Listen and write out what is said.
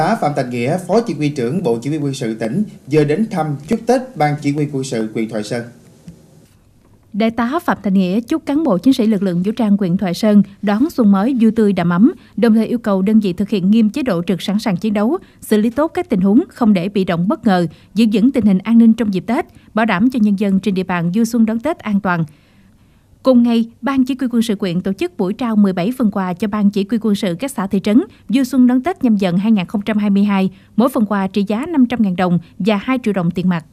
tá Phạm Thành Nghĩa, Phó Chỉ huy trưởng Bộ Chỉ huy quân sự tỉnh, vừa đến thăm chúc Tết Ban Chỉ huy quân sự quyền Thoại Sơn. Đại tá Phạm Thành Nghĩa chúc cán bộ chiến sĩ lực lượng vũ trang quyền Thoại Sơn đón xuân mới vui tươi đầm ấm, đồng thời yêu cầu đơn vị thực hiện nghiêm chế độ trực sẵn sàng chiến đấu, xử lý tốt các tình huống không để bị động bất ngờ, giữ vững tình hình an ninh trong dịp Tết, bảo đảm cho nhân dân trên địa bàn vui xuân đón Tết an toàn. Cùng ngày, Ban Chỉ huy quân sự quyện tổ chức buổi trao 17 phần quà cho Ban Chỉ huy quân sự các xã thị trấn du xuân đón Tết nhâm dần 2022, mỗi phần quà trị giá 500.000 đồng và 2 triệu đồng tiền mặt.